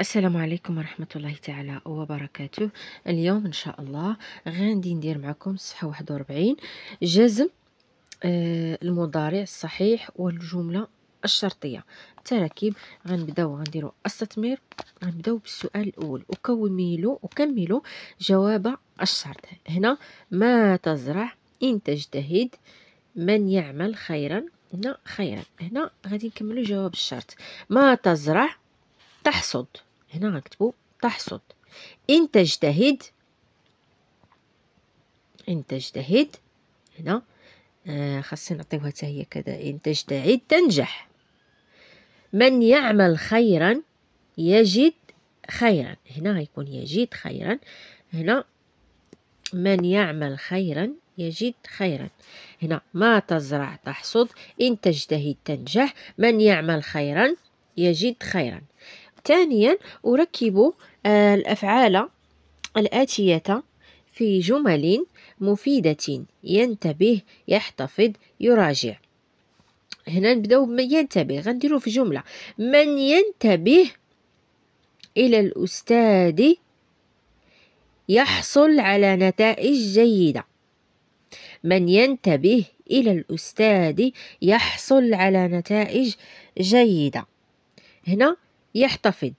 السلام عليكم ورحمة الله تعالى وبركاته اليوم إن شاء الله غادي ندير معكم صفحة واحد وربعين جزم آه، المضارع الصحيح والجملة الشرطية تراكيب غنبداو غنديرو استثمر غنبداو بالسؤال الأول أكملوا أكملو جواب الشرط هنا ما تزرع إن تجتهد من يعمل خيرا هنا خيرا هنا غادي نكملو جواب الشرط ما تزرع تحصد هنا غنكتبو تحصد إن تجتهد إن تجتهد هنا آه، خاصني نعطيوها حتى هي كذا إن تجتهد تنجح من يعمل خيرا يجد خيرا هنا غيكون يجد خيرا هنا من يعمل خيرا يجد خيرا هنا ما تزرع تحصد إن تجتهد تنجح من يعمل خيرا يجد خيرا ثانيا أركب آه، الأفعال الآتية في جمل مفيدة ينتبه يحتفظ يراجع هنا نبداو بمن ينتبه غنديرو في جمله من ينتبه الى الاستاذ يحصل على نتائج جيده من ينتبه الى الاستاذ يحصل على نتائج جيده هنا يحتفظ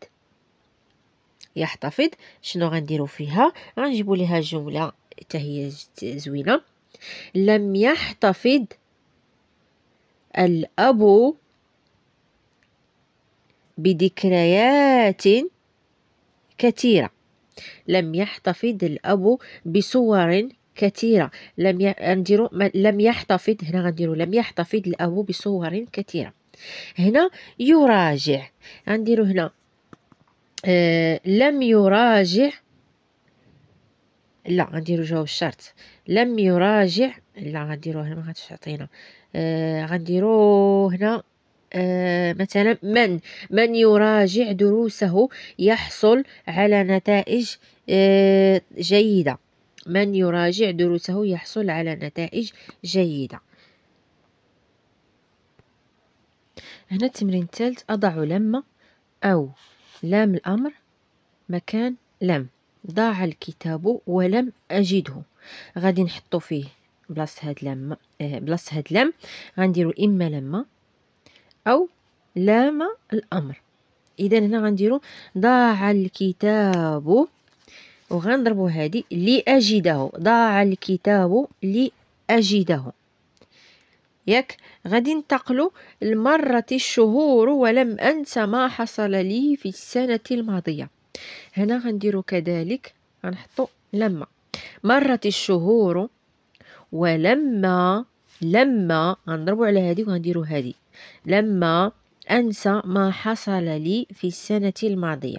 يحتفظ شنو غنديرو فيها غنجيبو ليها جمله حتى هي زوينه لم يحتفظ الاب بذكريات كثيره لم يحتفظ الاب بصور كثيرة لم نديرو لم يحتفظ هنا غنديرو لم يحتفظ الأب بصور كثيرة هنا يراجع غنديرو هنا آه لم يراجع لا غنديرو جواب الشرط لم يراجع لا غنديرو هنا ما غاديش تعطينا آه غنديرو هنا آه مثلا من من يراجع دروسه يحصل على نتائج آه جيده من يراجع دروسه يحصل على نتائج جيده هنا التمرين الثالث أضع لما أو لام الأمر مكان لم ضاع الكتاب ولم أجده غادي نحطو فيه بلاصة هاد لما آه، بلاصة هاد لم غنديرو إما لما أو لام الأمر إذا هنا غنديرو ضاع الكتاب وغنضربو هادي لأجده ضاع الكتاب لأجده ياك غادي ننتقلوا لمرت الشهور ولم انسى ما حصل لي في السنة الماضية هنا غنديروا كذلك غنحطوا لما مرت الشهور ولما لما غنضربوا على هذه وغنديروا هذه لما أنسى ما حصل لي في السنة الماضية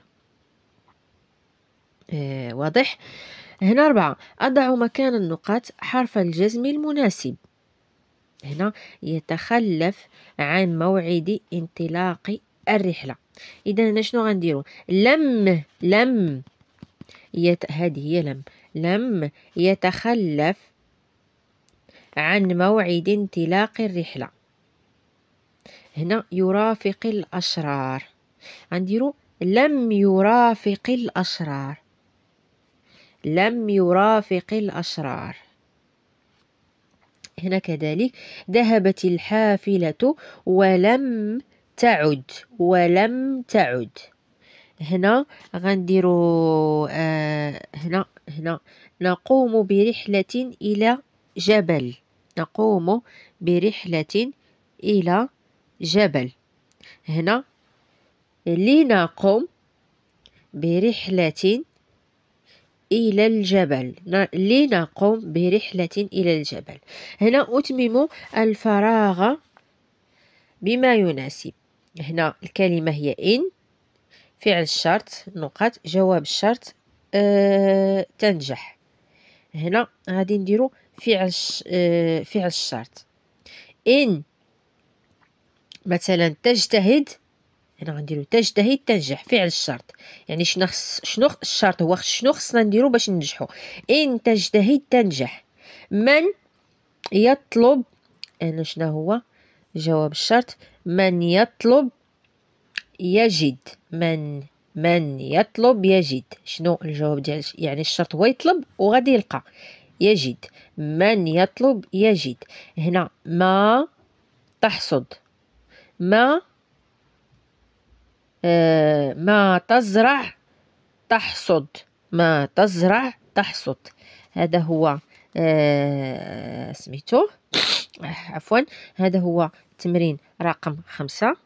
آه واضح هنا أربعة أضع مكان النقاط حرف الجزم المناسب هنا يتخلف عن موعد انطلاق الرحلة إذا هنا شنو غنديرو لم لم يت... هذه هي لم لم يتخلف عن موعد انطلاق الرحلة هنا يرافق الأشرار غنديرو لم يرافق الأشرار لم يرافق الأشرار هنا كذلك ذهبت الحافلة ولم تعد ولم تعد هنا غنديرو آه هنا هنا نقوم برحلة إلى جبل نقوم برحلة إلى جبل هنا لنقوم برحلة إلى الجبل لنقوم برحلة إلى الجبل هنا أتمم الفراغ بما يناسب هنا الكلمة هي إن فعل الشرط نقط جواب الشرط آه تنجح هنا غادي نديرو فعل آه، فعل الشرط إن مثلا تجتهد هنا غنديرو تجتهد تنجح فعل الشرط يعني شنو خص شنو الشرط هو شنو خصنا نديرو باش ننجحو ان تجتهد تنجح من يطلب انا شنو هو جواب الشرط من يطلب يجد من من يطلب يجد شنو الجواب ديال يعني الشرط هو يطلب وغادي يلقى يجد من يطلب يجد هنا ما تحصد ما آه، ما تزرع تحصد ما تزرع تحصد هذا هو آه، سميتو آه، عفوا هذا هو تمرين رقم خمسة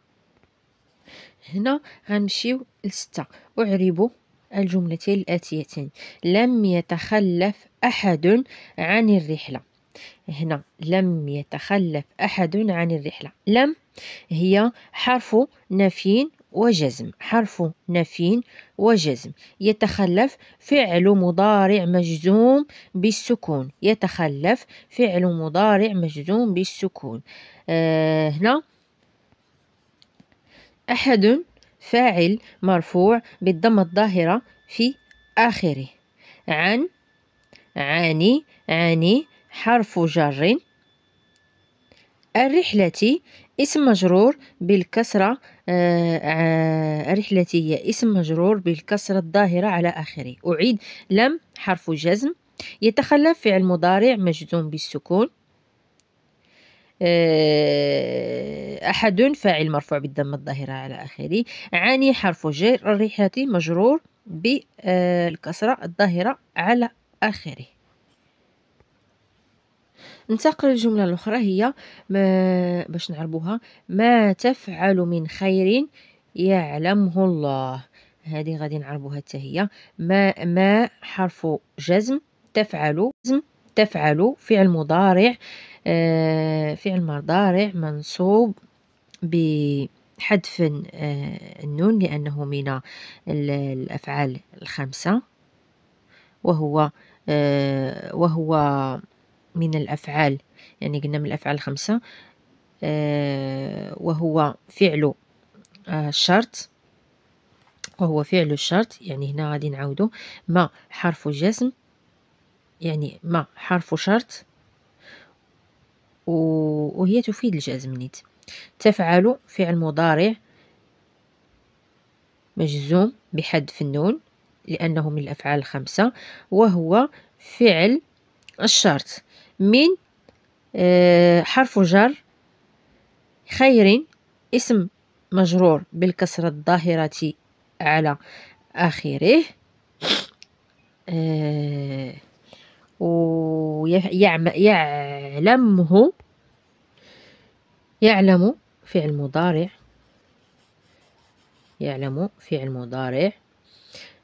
هنا غنمشيو لستة أعربو الجملتين الآتيتين لم يتخلف أحد عن الرحلة هنا لم يتخلف أحد عن الرحلة لم هي حرف نفي وجزم حرف نفي وجزم يتخلف فعل مضارع مجزوم بالسكون يتخلف فعل مضارع مجزوم بالسكون آه هنا أحد فاعل مرفوع بالضمة الظاهرة في آخره عن عاني عاني حرف جر الرحلة اسم مجرور بالكسرة آه، آه، رحلتي هي اسم مجرور بالكسرة الظاهرة على آخره أعيد لم حرف جزم يتخلف فعل مضارع مجزوم بالسكون آه، أحد فاعل مرفوع بالضمة الظاهرة على آخره عاني حرف جر رحلتي مجرور بالكسرة الظاهرة على آخره ننتقل للجملة الأخرى هي ما باش نعربوها ما تفعل من خير يعلمه الله هذه غادي نعربوها حتى هي ما ما حرف جزم تفعل جزم تفعل فعل مضارع آه فعل مضارع منصوب بحذف آه النون لأنه من الأفعال الخمسة وهو آه، وهو من الأفعال يعني قلنا من الأفعال الخمسة آه، وهو فعل آه، الشرط وهو فعل الشرط يعني هنا غادي نعاودو ما حرف جزم يعني ما حرف شرط وهي تفيد الجزم نيت تفعل فعل مضارع مجزوم بحذف النون لأنه من الأفعال الخمسة وهو فعل الشرط من آه، حرف جر خير اسم مجرور بالكسرة الظاهرة على آخره آه، ويعلمه يعلم فعل مضارع يعلم فعل مضارع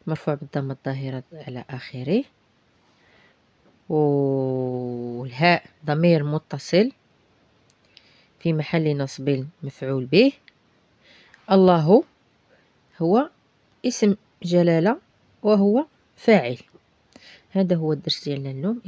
مرفوع بالضمة الظاهرة على آخره و هاء ضمير متصل في محل نصب مفعول به الله هو اسم جلالة وهو فاعل هذا هو الدرس ديالنا اليوم